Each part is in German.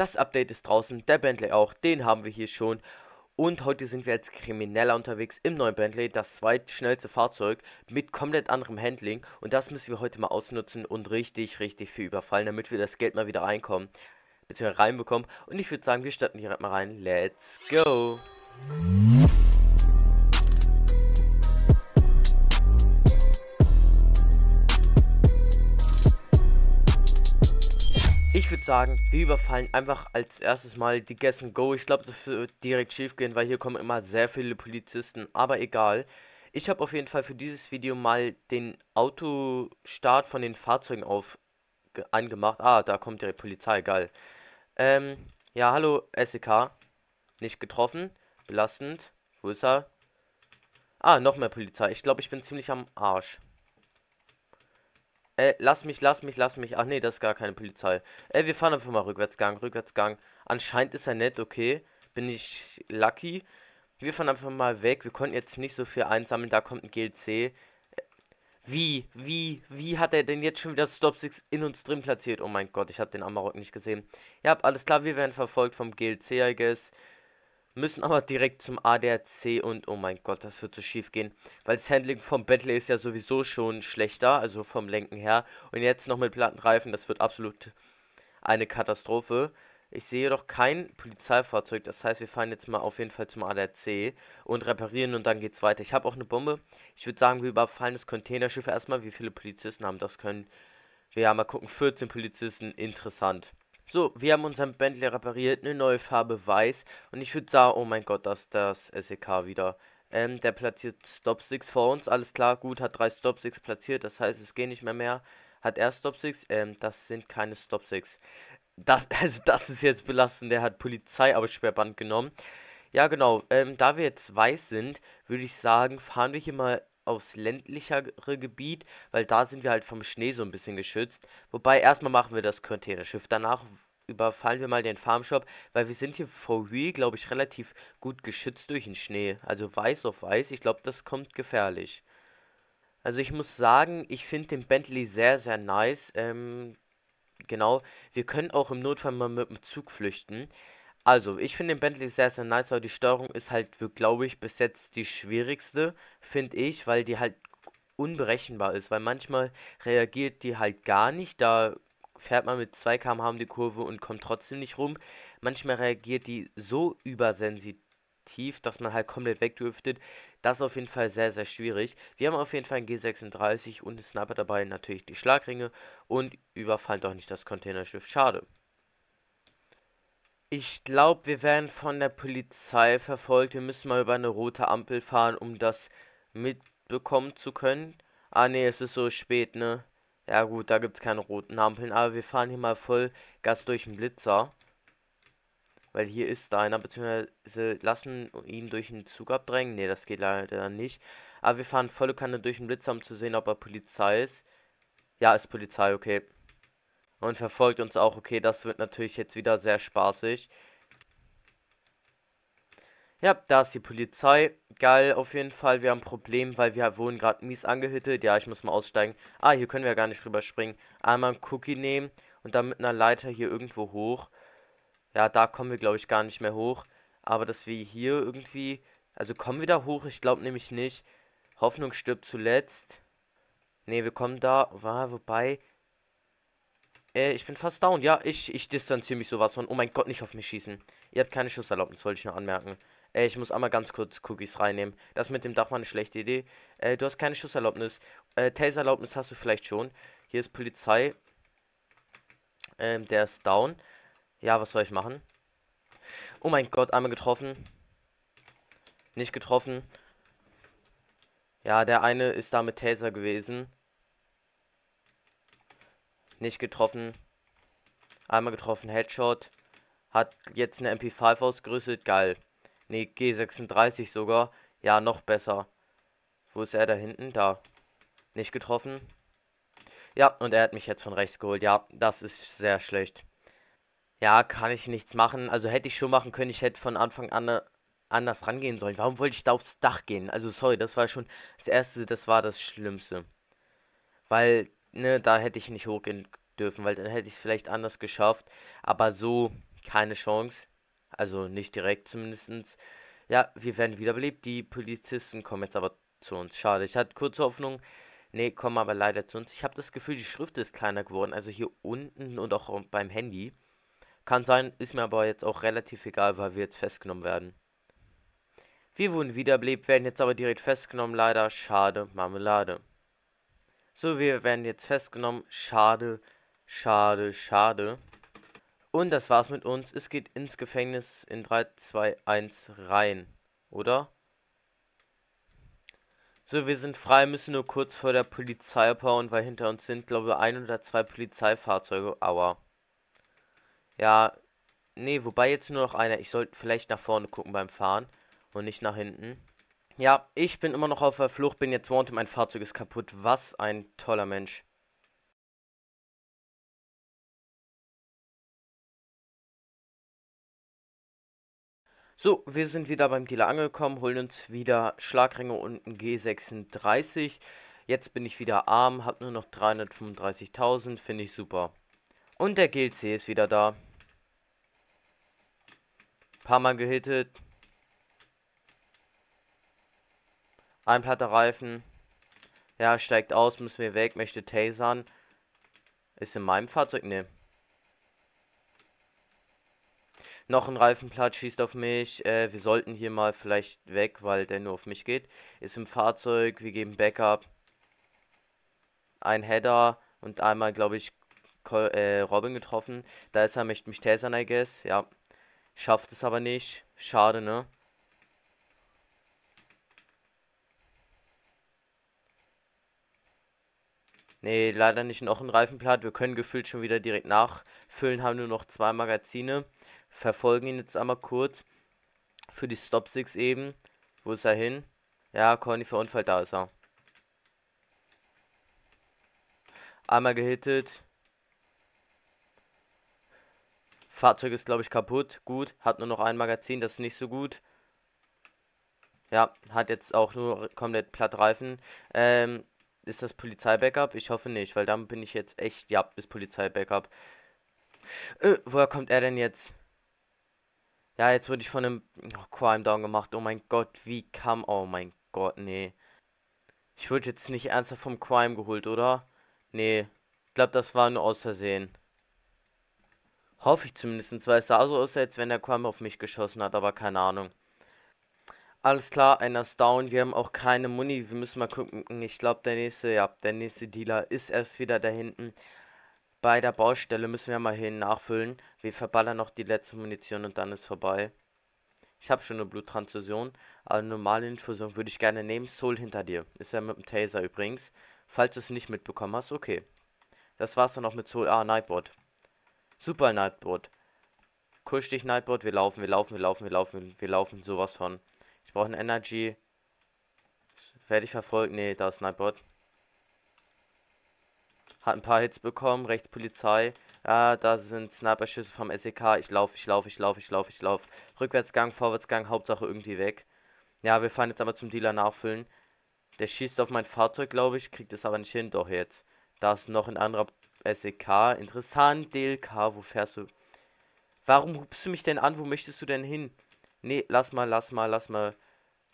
Das Update ist draußen, der Bentley auch, den haben wir hier schon. Und heute sind wir als Krimineller unterwegs im neuen Bentley, das zweitschnellste Fahrzeug mit komplett anderem Handling. Und das müssen wir heute mal ausnutzen und richtig, richtig viel überfallen, damit wir das Geld mal wieder reinkommen, beziehungsweise reinbekommen. Und ich würde sagen, wir starten direkt mal rein. Let's go! würde sagen, wir überfallen einfach als erstes mal die Gessen Go. Ich glaube, das wird direkt schief gehen, weil hier kommen immer sehr viele Polizisten, aber egal. Ich habe auf jeden Fall für dieses Video mal den Autostart von den Fahrzeugen auf angemacht. Ah, da kommt direkt Polizei, geil. Ähm, ja, hallo SEK. Nicht getroffen. Belastend. Wo ist er? Ah, noch mehr Polizei. Ich glaube, ich bin ziemlich am Arsch. Äh, lass mich, lass mich, lass mich. Ach nee, das ist gar keine Polizei. Äh, wir fahren einfach mal Rückwärtsgang, Rückwärtsgang. Anscheinend ist er nett, okay. Bin ich lucky. Wir fahren einfach mal weg. Wir konnten jetzt nicht so viel einsammeln. Da kommt ein GLC. Äh, wie, wie, wie hat er denn jetzt schon wieder Stop Stopsticks in uns drin platziert? Oh mein Gott, ich habe den Amarok nicht gesehen. Ja, alles klar, wir werden verfolgt vom GLC, I guess. Müssen aber direkt zum ADRC und oh mein Gott, das wird so schief gehen. Weil das Handling vom Bentley ist ja sowieso schon schlechter, also vom Lenken her. Und jetzt noch mit Plattenreifen, das wird absolut eine Katastrophe. Ich sehe jedoch kein Polizeifahrzeug, das heißt, wir fahren jetzt mal auf jeden Fall zum ADRC und reparieren und dann geht's weiter. Ich habe auch eine Bombe. Ich würde sagen, wir überfallen das Containerschiff erstmal. Wie viele Polizisten haben das können? Wir haben mal gucken, 14 Polizisten, interessant. So, wir haben unseren Bentley repariert, eine neue Farbe weiß. Und ich würde sagen, oh mein Gott, das ist das SEK wieder. Ähm, der platziert Stop 6 vor uns, alles klar, gut, hat drei Stop 6 platziert, das heißt, es geht nicht mehr mehr. Hat er Stop 6? Ähm, das sind keine Stop 6. Das, also das ist jetzt belastend, der hat Polizei aber Sperrband genommen. Ja, genau, ähm, da wir jetzt weiß sind, würde ich sagen, fahren wir hier mal aufs ländlichere Gebiet, weil da sind wir halt vom Schnee so ein bisschen geschützt. Wobei erstmal machen wir das Containerschiff, danach überfallen wir mal den Farmshop, weil wir sind hier for glaube ich, relativ gut geschützt durch den Schnee. Also weiß auf weiß, ich glaube, das kommt gefährlich. Also ich muss sagen, ich finde den Bentley sehr, sehr nice. Ähm, genau, wir können auch im Notfall mal mit dem Zug flüchten. Also, ich finde den Bentley sehr, sehr nice, aber die Steuerung ist halt, glaube ich, bis jetzt die schwierigste, finde ich, weil die halt unberechenbar ist, weil manchmal reagiert die halt gar nicht, da fährt man mit 2 km/h um die Kurve und kommt trotzdem nicht rum. Manchmal reagiert die so übersensitiv, dass man halt komplett wegdürftet. Das ist auf jeden Fall sehr, sehr schwierig. Wir haben auf jeden Fall einen G36 und einen Sniper dabei, natürlich die Schlagringe und überfallen doch nicht das Containerschiff. Schade. Ich glaube, wir werden von der Polizei verfolgt. Wir müssen mal über eine rote Ampel fahren, um das mitbekommen zu können. Ah ne, es ist so spät, ne? Ja gut, da gibt es keine roten Ampeln, aber wir fahren hier mal voll Gas durch den Blitzer. Weil hier ist einer, beziehungsweise lassen ihn durch den Zug abdrängen. Ne, das geht leider nicht. Aber wir fahren volle Kanne durch den Blitzer, um zu sehen, ob er Polizei ist. Ja, ist Polizei, okay. Und verfolgt uns auch, okay, das wird natürlich jetzt wieder sehr spaßig. Ja, da ist die Polizei. Geil, auf jeden Fall. Wir haben ein Problem, weil wir wurden gerade mies angehüttet. Ja, ich muss mal aussteigen. Ah, hier können wir gar nicht rüberspringen. Einmal einen Cookie nehmen und dann mit einer Leiter hier irgendwo hoch. Ja, da kommen wir, glaube ich, gar nicht mehr hoch. Aber dass wir hier irgendwie... Also kommen wir da hoch? Ich glaube nämlich nicht. Hoffnung stirbt zuletzt. Ne, wir kommen da... War, wobei... Äh, ich bin fast down. Ja, ich, ich distanziere mich sowas von. Oh mein Gott, nicht auf mich schießen. Ihr habt keine Schusserlaubnis, wollte ich nur anmerken. Äh, ich muss einmal ganz kurz Cookies reinnehmen. Das mit dem Dach war eine schlechte Idee. Äh, du hast keine Schusserlaubnis. Äh, Taserlaubnis hast du vielleicht schon. Hier ist Polizei. Ähm, der ist down. Ja, was soll ich machen? Oh mein Gott, einmal getroffen. Nicht getroffen. Ja, der eine ist da mit Taser gewesen. Nicht getroffen. Einmal getroffen, Headshot. Hat jetzt eine MP5 ausgerüstet, geil. Ne, G36 sogar. Ja, noch besser. Wo ist er da hinten? Da. Nicht getroffen. Ja, und er hat mich jetzt von rechts geholt. Ja, das ist sehr schlecht. Ja, kann ich nichts machen. Also hätte ich schon machen können. Ich hätte von Anfang an äh, anders rangehen sollen. Warum wollte ich da aufs Dach gehen? Also sorry, das war schon das Erste, das war das Schlimmste. Weil, ne, da hätte ich nicht hochgehen dürfen, weil dann hätte ich es vielleicht anders geschafft. Aber so keine Chance also nicht direkt zumindest. Ja, wir werden wiederbelebt. Die Polizisten kommen jetzt aber zu uns. Schade. Ich hatte kurze Hoffnung. Nee, kommen aber leider zu uns. Ich habe das Gefühl, die Schrift ist kleiner geworden. Also hier unten und auch beim Handy. Kann sein, ist mir aber jetzt auch relativ egal, weil wir jetzt festgenommen werden. Wir wurden wiederbelebt, werden jetzt aber direkt festgenommen. Leider, schade, Marmelade. So, wir werden jetzt festgenommen. Schade, schade, schade. Und das war's mit uns. Es geht ins Gefängnis in 3, 2, 1 rein. Oder? So, wir sind frei, müssen nur kurz vor der Polizei abhauen, weil hinter uns sind, glaube ich, ein oder zwei Polizeifahrzeuge. Aua. Ja, nee, wobei jetzt nur noch einer. Ich sollte vielleicht nach vorne gucken beim Fahren und nicht nach hinten. Ja, ich bin immer noch auf der Flucht, bin jetzt wanted, mein Fahrzeug ist kaputt. Was ein toller Mensch. So, wir sind wieder beim Dealer angekommen, holen uns wieder Schlagringe und ein G36. Jetzt bin ich wieder arm, hab nur noch 335.000, finde ich super. Und der GLC ist wieder da. Paar Mal gehittet. Ein platter Reifen. Ja, steigt aus, müssen wir weg, möchte tasern. Ist in meinem Fahrzeug? Ne. Noch ein Reifenplatz schießt auf mich. Äh, wir sollten hier mal vielleicht weg, weil der nur auf mich geht. Ist im Fahrzeug. Wir geben Backup. Ein Header und einmal, glaube ich, Col äh, Robin getroffen. Da ist er, möchte mich tasern, I guess. Ja. Schafft es aber nicht. Schade, ne? Ne, leider nicht noch ein Reifenblatt. Wir können gefühlt schon wieder direkt nachfüllen, haben nur noch zwei Magazine verfolgen ihn jetzt einmal kurz. Für die Stop Six eben. Wo ist er hin? Ja, Conny verunfallt, da ist er. Einmal gehittet. Fahrzeug ist, glaube ich, kaputt. Gut. Hat nur noch ein Magazin, das ist nicht so gut. Ja, hat jetzt auch nur komplett platt Reifen. Ähm, ist das Polizeibackup? Ich hoffe nicht, weil dann bin ich jetzt echt. Ja, ist Polizeibackup. Äh, woher kommt er denn jetzt? Ja, jetzt wurde ich von einem oh, Crime Down gemacht. Oh mein Gott, wie kam. Oh mein Gott, nee. Ich wurde jetzt nicht ernsthaft vom Crime geholt, oder? Nee. Ich glaube, das war nur aus Versehen. Hoffe ich zumindest, weil es sah so aus, als wenn der Crime auf mich geschossen hat, aber keine Ahnung. Alles klar, einer ist down. Wir haben auch keine Muni. Wir müssen mal gucken. Ich glaube, der nächste, ja, der nächste Dealer ist erst wieder da hinten. Bei der Baustelle müssen wir mal hin nachfüllen. Wir verballern noch die letzte Munition und dann ist vorbei. Ich habe schon eine Bluttransfusion, aber eine normale Infusion würde ich gerne nehmen. Soul hinter dir. Ist ja mit dem Taser übrigens. Falls du es nicht mitbekommen hast, okay. Das war's dann auch mit Soul. Ah, Nightbot. Super Nightbot. Kusch dich, Nightbot. Wir laufen, wir laufen, wir laufen, wir laufen, wir laufen. Sowas von. Ich brauche ein Energy. Werde ich verfolgt? Nee, da ist Nightbot hat ein paar Hits bekommen, Rechtspolizei. Ja, da sind Sniper-Schüsse vom SEK. Ich laufe, ich laufe, ich laufe, ich laufe, ich laufe. Rückwärtsgang, Vorwärtsgang, Hauptsache irgendwie weg. Ja, wir fahren jetzt aber zum Dealer nachfüllen. Der schießt auf mein Fahrzeug, glaube ich, kriegt es aber nicht hin. Doch jetzt. Da ist noch ein anderer SEK. Interessant, DLK, wo fährst du? Warum hubst du mich denn an? Wo möchtest du denn hin? Nee, lass mal, lass mal, lass mal.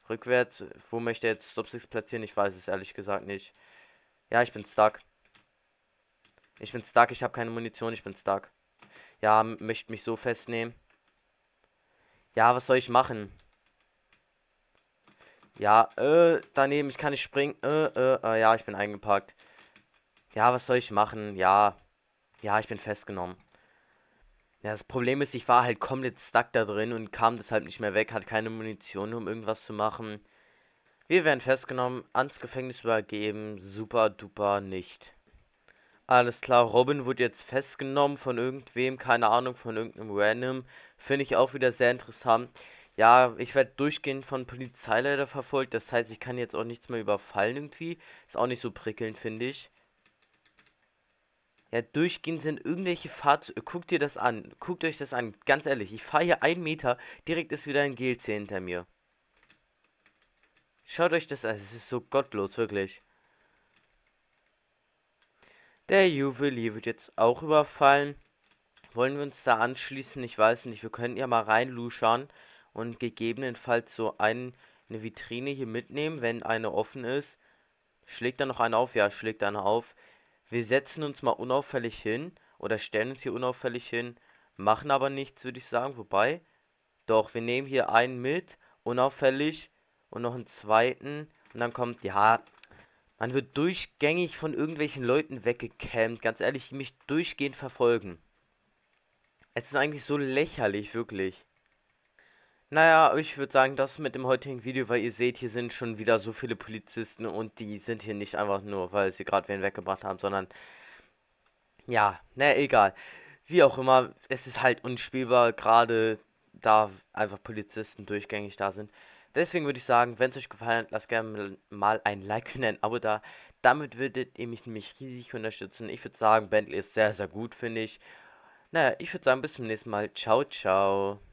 Rückwärts, wo möchte er jetzt Stop 6 platzieren? Ich weiß es ehrlich gesagt nicht. Ja, ich bin stuck. Ich bin stark, ich habe keine Munition, ich bin stark. Ja, möchte mich so festnehmen. Ja, was soll ich machen? Ja, äh, daneben, ich kann nicht springen. Äh, äh, äh, ja, ich bin eingepackt. Ja, was soll ich machen? Ja. Ja, ich bin festgenommen. Ja, das Problem ist, ich war halt komplett stuck da drin und kam deshalb nicht mehr weg, Hat keine Munition, um irgendwas zu machen. Wir werden festgenommen, ans Gefängnis übergeben, super duper nicht. Alles klar, Robin wurde jetzt festgenommen von irgendwem, keine Ahnung, von irgendeinem Random. Finde ich auch wieder sehr interessant. Ja, ich werde durchgehend von Polizei leider verfolgt, das heißt, ich kann jetzt auch nichts mehr überfallen irgendwie. Ist auch nicht so prickelnd, finde ich. Ja, durchgehend sind irgendwelche Fahrzeuge. Guckt ihr das an, guckt euch das an. Ganz ehrlich, ich fahre hier einen Meter, direkt ist wieder ein GLC hinter mir. Schaut euch das an, es ist so gottlos, wirklich. Der Juwelier wird jetzt auch überfallen. Wollen wir uns da anschließen? Ich weiß nicht. Wir können ja mal reinluschern und gegebenenfalls so einen, eine Vitrine hier mitnehmen, wenn eine offen ist. Schlägt da noch eine auf? Ja, schlägt eine auf. Wir setzen uns mal unauffällig hin oder stellen uns hier unauffällig hin, machen aber nichts, würde ich sagen. Wobei, doch, wir nehmen hier einen mit, unauffällig und noch einen zweiten. Und dann kommt, ja, man wird durchgängig von irgendwelchen Leuten weggecampt. Ganz ehrlich, die mich durchgehend verfolgen. Es ist eigentlich so lächerlich, wirklich. Naja, ich würde sagen, das mit dem heutigen Video, weil ihr seht, hier sind schon wieder so viele Polizisten und die sind hier nicht einfach nur, weil sie gerade wen weggebracht haben, sondern... Ja, naja, egal. Wie auch immer, es ist halt unspielbar, gerade da einfach Polizisten durchgängig da sind. Deswegen würde ich sagen, wenn es euch gefallen hat, lasst gerne mal ein Like und ein Abo da. Damit würdet ihr mich nämlich riesig unterstützen. Ich würde sagen, Bentley ist sehr, sehr gut, finde ich. Naja, ich würde sagen, bis zum nächsten Mal. Ciao, ciao.